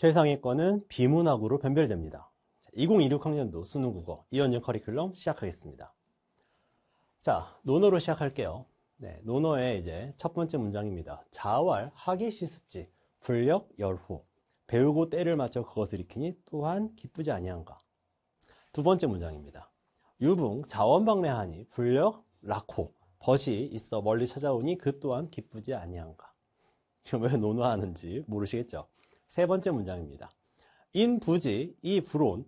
최상위권은 비문학으로 변별됩니다. 2026학년도 수능 국어 이연년 커리큘럼 시작하겠습니다. 자, 논어로 시작할게요. 네, 논어의 이제 첫 번째 문장입니다. 자활, 학이 시습지, 불력, 열호. 배우고 때를 맞춰 그것을 익히니 또한 기쁘지 아니한가. 두 번째 문장입니다. 유붕, 자원방래하니, 불력, 라코. 벗이 있어 멀리 찾아오니 그 또한 기쁘지 아니한가. 지금 왜논어하는지 모르시겠죠? 세 번째 문장입니다. 인 부지 이 불온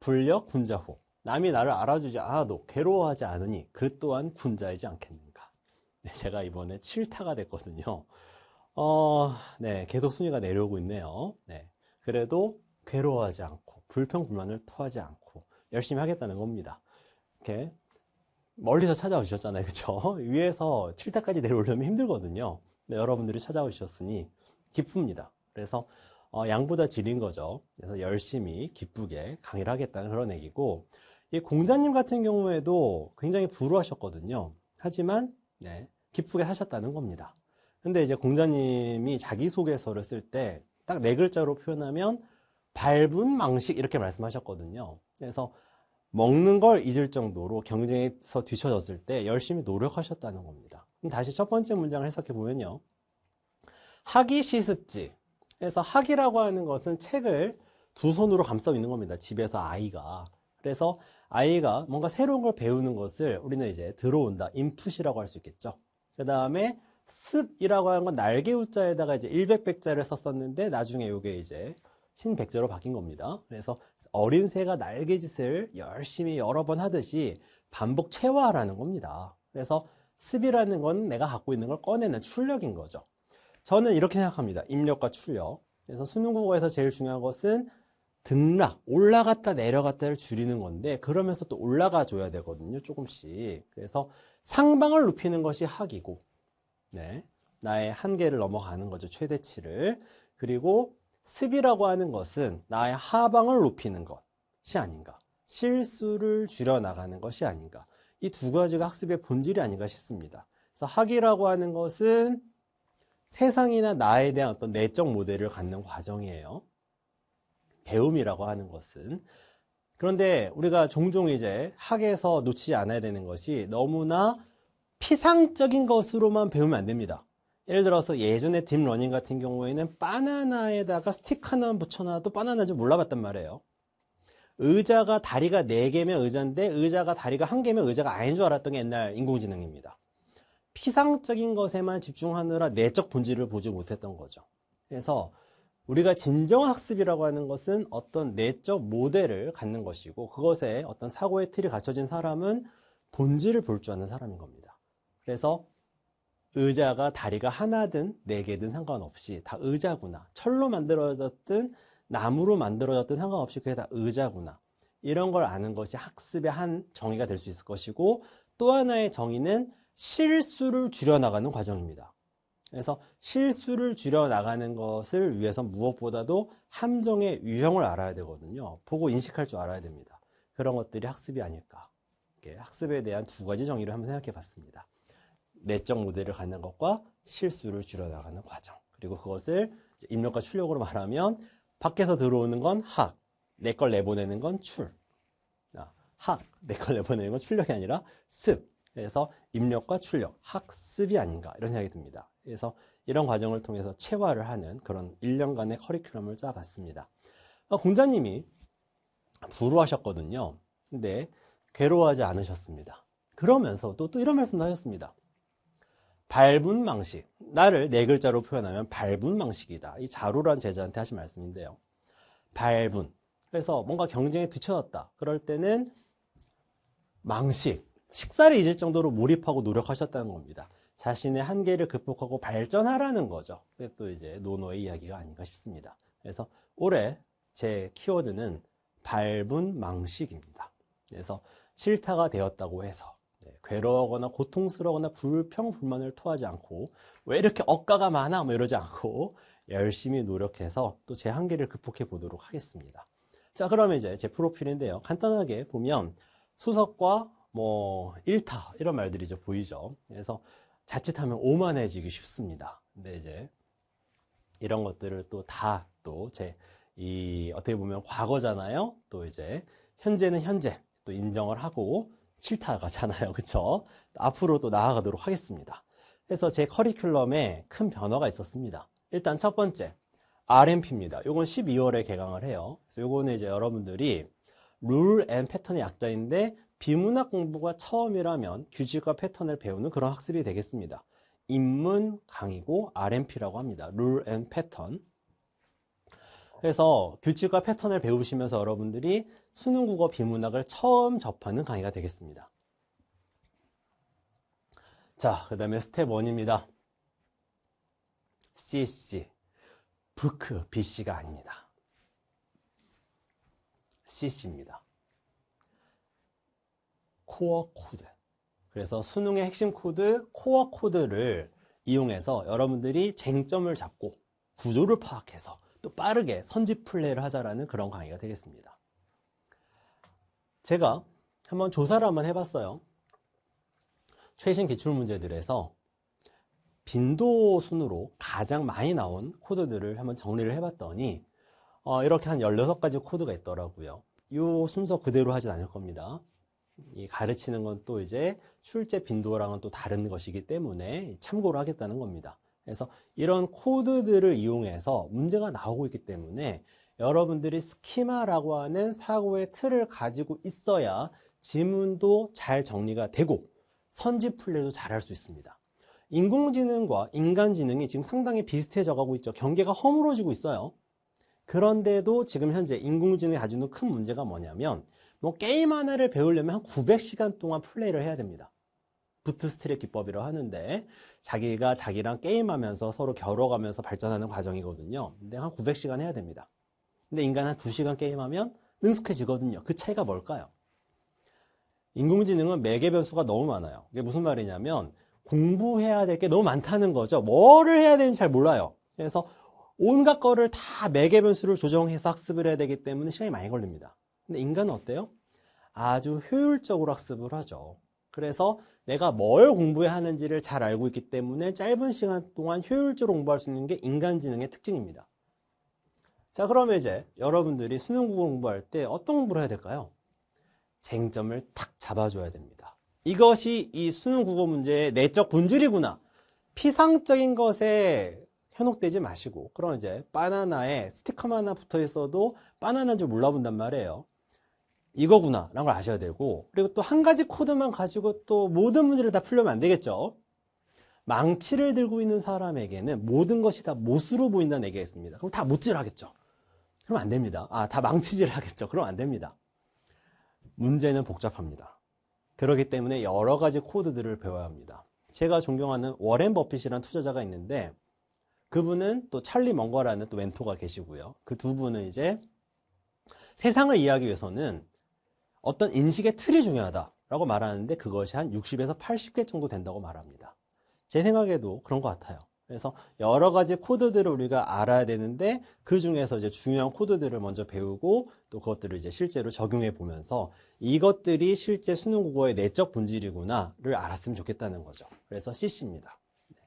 불력 군자호 남이 나를 알아주지 않아도 괴로워하지 않으니 그 또한 군자이지 않겠는가. 네, 제가 이번에 7타가 됐거든요. 어, 네, 계속 순위가 내려오고 있네요. 네, 그래도 괴로워하지 않고 불평 불만을 토하지 않고 열심히 하겠다는 겁니다. 이렇게 멀리서 찾아오셨잖아요, 그렇죠? 위에서 7타까지 내려오려면 힘들거든요. 네, 여러분들이 찾아오셨으니 기쁩니다. 그래서 어, 양보다 질인 거죠. 그래서 열심히 기쁘게 강의를 하겠다는 그런 얘기고 이 공자님 같은 경우에도 굉장히 불우하셨거든요. 하지만 네, 기쁘게 사셨다는 겁니다. 근데 이제 공자님이 자기소개서를 쓸 때 딱 네 글자로 표현하면 밟은 망식 이렇게 말씀하셨거든요. 그래서 먹는 걸 잊을 정도로 경쟁에서 뒤처졌을 때 열심히 노력하셨다는 겁니다. 다시 첫 번째 문장을 해석해 보면요. 하기 시습지, 그래서 학이라고 하는 것은 책을 두 손으로 감싸 고 있는 겁니다. 집에서 아이가. 그래서 아이가 뭔가 새로운 걸 배우는 것을 우리는 이제 들어온다. 인풋이라고 할 수 있겠죠. 그 다음에 습이라고 하는 건 날개 우자에다가 이제 100백자를 썼었는데 나중에 이게 이제 흰 백자로 바뀐 겁니다. 그래서 어린 새가 날개짓을 열심히 여러 번 하듯이 반복 체화라는 겁니다. 그래서 습이라는 건 내가 갖고 있는 걸 꺼내는 출력인 거죠. 저는 이렇게 생각합니다. 입력과 출력. 그래서 수능국어에서 제일 중요한 것은 등락, 올라갔다 내려갔다를 줄이는 건데 그러면서 또 올라가 줘야 되거든요. 조금씩. 그래서 상방을 높이는 것이 학이고 네, 나의 한계를 넘어가는 거죠. 최대치를. 그리고 습이라고 하는 것은 나의 하방을 높이는 것이 아닌가. 실수를 줄여나가는 것이 아닌가. 이 두 가지가 학습의 본질이 아닌가 싶습니다. 그래서 학이라고 하는 것은 세상이나 나에 대한 어떤 내적 모델을 갖는 과정이에요. 배움이라고 하는 것은. 그런데 우리가 종종 이제 학에서 놓치지 않아야 되는 것이 너무나 피상적인 것으로만 배우면 안 됩니다. 예를 들어서 예전에 딥러닝 같은 경우에는 바나나에다가 스틱 하나만 붙여놔도 바나나인 지 몰라봤단 말이에요. 의자가 다리가 네개면 의자인데 의자가 다리가 한개면 의자가 아닌 줄 알았던 게 옛날 인공지능입니다. 피상적인 것에만 집중하느라 내적 본질을 보지 못했던 거죠. 그래서 우리가 진정 학습이라고 하는 것은 어떤 내적 모델을 갖는 것이고 그것에 어떤 사고의 틀이 갖춰진 사람은 본질을 볼 줄 아는 사람인 겁니다. 그래서 의자가 다리가 하나든 네 개든 상관없이 다 의자구나. 철로 만들어졌든 나무로 만들어졌든 상관없이 그게 다 의자구나. 이런 걸 아는 것이 학습의 한 정의가 될 수 있을 것이고 또 하나의 정의는 실수를 줄여나가는 과정입니다. 그래서 실수를 줄여나가는 것을 위해서 무엇보다도 함정의 유형을 알아야 되거든요. 보고 인식할 줄 알아야 됩니다. 그런 것들이 학습이 아닐까. 학습에 대한 두 가지 정의를 한번 생각해 봤습니다. 내적 모델을 갖는 것과 실수를 줄여나가는 과정. 그리고 그것을 입력과 출력으로 말하면 밖에서 들어오는 건 학, 내 걸 내보내는 건 출. 아, 학, 내 걸 내보내는 건 출력이 아니라 습, 그래서 입력과 출력, 학습이 아닌가 이런 생각이 듭니다. 그래서 이런 과정을 통해서 체화를 하는 그런 1년간의 커리큘럼을 짜봤습니다. 어, 공자님이 불우하셨거든요. 근데 괴로워하지 않으셨습니다. 그러면서도 또 이런 말씀도 하셨습니다. 발분 망식. 나를 네 글자로 표현하면 발분 망식이다. 이 자루란 제자한테 하신 말씀인데요. 발분. 그래서 뭔가 경쟁에 뒤쳐졌다. 그럴 때는 망식. 식사를 잊을 정도로 몰입하고 노력하셨다는 겁니다. 자신의 한계를 극복하고 발전하라는 거죠. 그게 또 이제 노노의 이야기가 아닌가 싶습니다. 그래서 올해 제 키워드는 밟은 망식입니다. 그래서 싫다가 되었다고 해서 네, 괴로워하거나 고통스러거나 불평 불만을 토하지 않고 왜 이렇게 억가가 많아 뭐 이러지 않고 열심히 노력해서 또 제 한계를 극복해 보도록 하겠습니다. 자 그러면 이제 제 프로필인데요. 간단하게 보면 수석과 뭐 일타 이런 말들이죠 보이죠 그래서 자칫하면 오만해지기 쉽습니다 근데 이제 이런 것들을 또 다 또 제 이 어떻게 보면 과거잖아요 또 이제 현재는 현재 또 인정을 하고 싫타가잖아요 그쵸 앞으로 또 나아가도록 하겠습니다 그래서 제 커리큘럼에 큰 변화가 있었습니다 일단 첫 번째 RMP입니다 이건 12월에 개강을 해요 그래서 요거는 이제 여러분들이 룰 앤 패턴의 약자인데 비문학 공부가 처음이라면 규칙과 패턴을 배우는 그런 학습이 되겠습니다. 인문 강의고 RMP라고 합니다. 룰앤 패턴. 그래서 규칙과 패턴을 배우시면서 여러분들이 수능 국어 비문학을 처음 접하는 강의가 되겠습니다. 자, 그 다음에 스텝 1입니다. CC. 부크 BC가 아닙니다. CC입니다. 코어 코드 그래서 수능의 핵심 코드 코어 코드를 이용해서 여러분들이 쟁점을 잡고 구조를 파악해서 또 빠르게 선집 플레이를 하자라는 그런 강의가 되겠습니다. 제가 한번 조사를 한번 해봤어요. 최신 기출문제들에서 빈도 순으로 가장 많이 나온 코드들을 한번 정리를 해봤더니 어, 이렇게 한 16가지 코드가 있더라고요. 이 순서 그대로 하진 않을 겁니다. 이 가르치는 건 또 이제 출제 빈도랑은 또 다른 것이기 때문에 참고를 하겠다는 겁니다. 그래서 이런 코드들을 이용해서 문제가 나오고 있기 때문에 여러분들이 스키마라고 하는 사고의 틀을 가지고 있어야 지문도 잘 정리가 되고 선지 플레이도 잘 할 수 있습니다. 인공지능과 인간지능이 지금 상당히 비슷해져 가고 있죠. 경계가 허물어지고 있어요. 그런데도 지금 현재 인공지능이 가지는 큰 문제가 뭐냐면 뭐 게임 하나를 배우려면 한 900시간 동안 플레이를 해야 됩니다. 부트스트랩 기법이라 고 하는데 자기가 자기랑 게임하면서 서로 겨뤄가면서 발전하는 과정이거든요. 근데 한 900시간 해야 됩니다. 근데 인간 한 2시간 게임하면 능숙해지거든요. 그 차이가 뭘까요? 인공지능은 매개 변수가 너무 많아요. 이게 무슨 말이냐면 공부해야 될 게 너무 많다는 거죠. 뭐를 해야 되는지 잘 몰라요. 그래서 온갖 거를 다 매개 변수를 조정해서 학습을 해야 되기 때문에 시간이 많이 걸립니다. 근데 인간은 어때요? 아주 효율적으로 학습을 하죠. 그래서 내가 뭘 공부해야 하는지를 잘 알고 있기 때문에 짧은 시간 동안 효율적으로 공부할 수 있는 게 인간지능의 특징입니다. 자, 그러면 이제 여러분들이 수능 국어 공부할 때 어떤 공부를 해야 될까요? 쟁점을 탁 잡아줘야 됩니다. 이것이 이 수능 국어 문제의 내적 본질이구나. 피상적인 것에 현혹되지 마시고 그럼 이제 바나나에 스티커만 하나 붙어 있어도 바나나인 줄 몰라본단 말이에요. 이거구나 라는 걸 아셔야 되고 그리고 또 한 가지 코드만 가지고 또 모든 문제를 다 풀려면 안 되겠죠 망치를 들고 있는 사람에게는 모든 것이 다 못으로 보인다는 얘기가 있습니다 그럼 다 못질 하겠죠 그럼 안 됩니다 아 다 망치질 하겠죠 그럼 안 됩니다 문제는 복잡합니다 그렇기 때문에 여러 가지 코드들을 배워야 합니다 제가 존경하는 워렌 버핏이라는 투자자가 있는데 그분은 또 찰리 멍거라는 또 멘토가 계시고요 그 두 분은 이제 세상을 이해하기 위해서는 어떤 인식의 틀이 중요하다라고 말하는데 그것이 한 60에서 80개 정도 된다고 말합니다. 제 생각에도 그런 것 같아요. 그래서 여러 가지 코드들을 우리가 알아야 되는데 그 중에서 이제 중요한 코드들을 먼저 배우고 또 그것들을 이제 실제로 적용해 보면서 이것들이 실제 수능 국어의 내적 본질이구나를 알았으면 좋겠다는 거죠. 그래서 CC입니다. 네.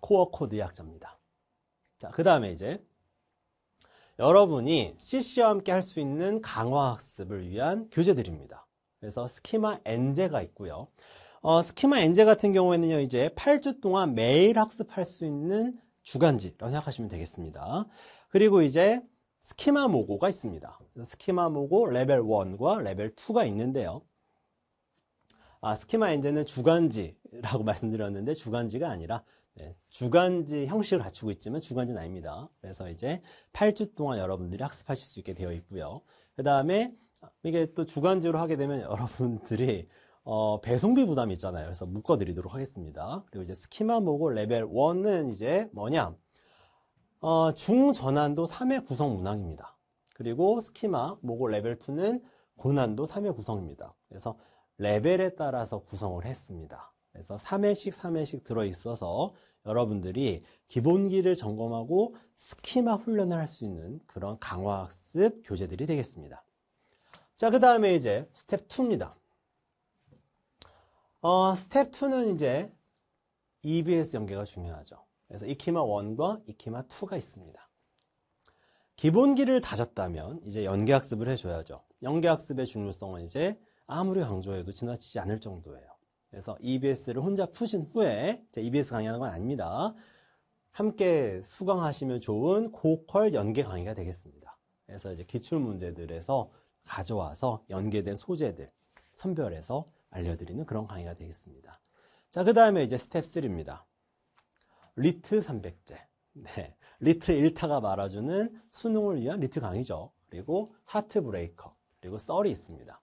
코어 코드의 약자입니다. 자, 그 다음에 이제 여러분이 CC와 함께 할 수 있는 강화 학습을 위한 교재들입니다. 그래서 스키마 엔제가 있고요. 어, 스키마 엔제 같은 경우에는요, 이제 8주 동안 매일 학습할 수 있는 주간지라고 생각하시면 되겠습니다. 그리고 이제 스키마 모고가 있습니다. 스키마 모고 레벨 1과 레벨 2가 있는데요. 아, 스키마 엔제는 주간지라고 말씀드렸는데 주간지가 아니라 네, 주간지 형식을 갖추고 있지만 주간지는 아닙니다. 그래서 이제 8주 동안 여러분들이 학습하실 수 있게 되어 있고요. 그 다음에 이게 또 주간지로 하게 되면 여러분들이 어, 배송비 부담이 있잖아요. 그래서 묶어드리도록 하겠습니다. 그리고 이제 스키마 모고 레벨 1은 이제 뭐냐? 어, 중전환도 3회 구성 문항입니다. 그리고 스키마 모고 레벨 2는 고난도 3회 구성입니다. 그래서 레벨에 따라서 구성을 했습니다. 그래서 3회씩 3회씩 들어있어서 여러분들이 기본기를 점검하고 스키마 훈련을 할 수 있는 그런 강화학습 교재들이 되겠습니다. 자, 그 다음에 이제 스텝 2입니다. 어, 스텝 2는 이제 EBS 연계가 중요하죠. 그래서 이키마 1과 이키마 2가 있습니다. 기본기를 다졌다면 이제 연계학습을 해줘야죠. 연계학습의 중요성은 이제 아무리 강조해도 지나치지 않을 정도예요. 그래서 EBS를 혼자 푸신 후에 EBS 강의하는 건 아닙니다. 함께 수강하시면 좋은 고퀄 연계 강의가 되겠습니다. 그래서 이제 기출 문제들에서 가져와서 연계된 소재들 선별해서 알려드리는 그런 강의가 되겠습니다. 자, 그 다음에 이제 스텝 3입니다. 리트 300제. 네. 리트 1타가 말아주는 수능을 위한 리트 강의죠. 그리고 하트 브레이커, 그리고 썰이 있습니다.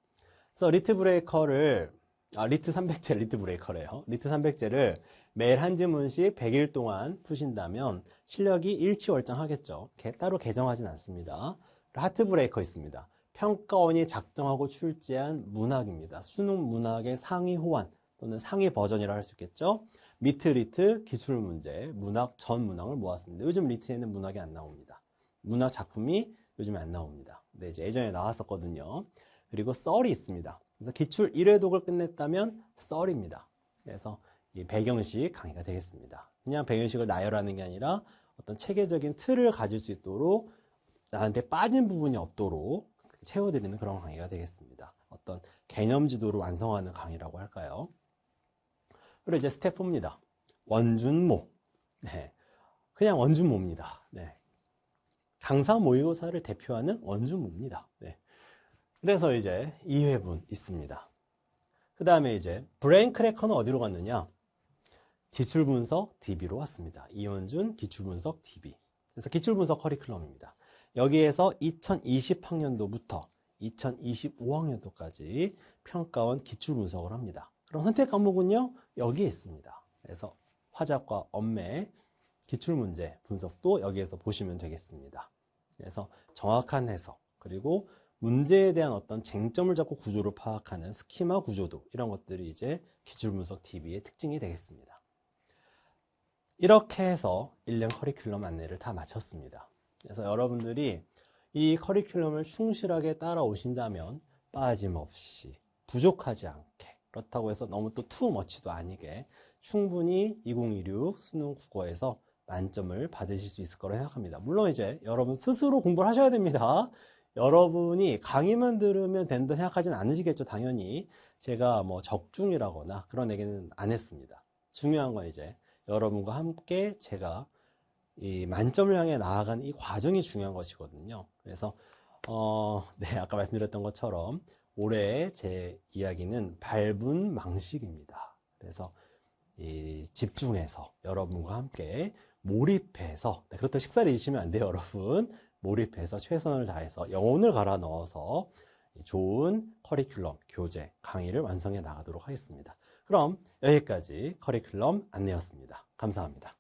그래서 리트 브레이커를 아, 리트 300제 리트 브레이커래요. 리트 300제를 매일 한 지문씩 100일 동안 푸신다면 실력이 일치월장하겠죠. 따로 개정하진 않습니다. 하트 브레이커 있습니다. 평가원이 작성하고 출제한 문학입니다. 수능 문학의 상위 호환 또는 상위 버전이라 할 수 있겠죠. 미트 리트 기술 문제, 문학 전 문항을 모았습니다. 요즘 리트에는 문학이 안 나옵니다. 문학 작품이 요즘에 안 나옵니다. 네, 이제 예전에 나왔었거든요. 그리고 썰이 있습니다. 그래서 기출 1회독을 끝냈다면 썰입니다. 그래서 이 배경식 강의가 되겠습니다. 그냥 배경식을 나열하는 게 아니라 어떤 체계적인 틀을 가질 수 있도록 나한테 빠진 부분이 없도록 채워드리는 그런 강의가 되겠습니다. 어떤 개념 지도를 완성하는 강의라고 할까요? 그리고 이제 스텝 4입니다. 원준모. 네. 그냥 원준모입니다. 네. 강사 모의고사를 대표하는 원준모입니다. 네. 그래서 이제 2회분 있습니다. 그 다음에 이제 브레인 크래커는 어디로 갔느냐? 기출분석 DB로 왔습니다. 이현준 기출분석 DB. 그래서 기출분석 커리큘럼입니다. 여기에서 2020학년도부터 2025학년도까지 평가원 기출분석을 합니다. 그럼 선택 과목은요, 여기에 있습니다. 그래서 화작과 엄매, 기출문제 분석도 여기에서 보시면 되겠습니다. 그래서 정확한 해석, 그리고 문제에 대한 어떤 쟁점을 잡고 구조를 파악하는 스키마 구조도 이런 것들이 이제 기출 분석 TV의 특징이 되겠습니다. 이렇게 해서 1년 커리큘럼 안내를 다 마쳤습니다. 그래서 여러분들이 이 커리큘럼을 충실하게 따라오신다면 빠짐없이 부족하지 않게 그렇다고 해서 너무 또 투머치도 아니게 충분히 2026 수능 국어에서 만점을 받으실 수 있을 거라 생각합니다. 물론 이제 여러분 스스로 공부를 하셔야 됩니다. 여러분이 강의만 들으면 된다 생각하진 않으시겠죠, 당연히. 제가 뭐 적중이라거나 그런 얘기는 안 했습니다. 중요한 건 이제 여러분과 함께 제가 이 만점을 향해 나아가는 이 과정이 중요한 것이거든요. 그래서, 어, 네, 아까 말씀드렸던 것처럼 올해 제 이야기는 밟은 망식입니다. 그래서 이 집중해서 여러분과 함께 몰입해서, 네, 그렇다고 식사를 잊으시면 안 돼요, 여러분. 몰입해서 최선을 다해서 영혼을 갈아 넣어서 좋은 커리큘럼, 교재, 강의를 완성해 나가도록 하겠습니다. 그럼 여기까지 커리큘럼 안내였습니다. 감사합니다.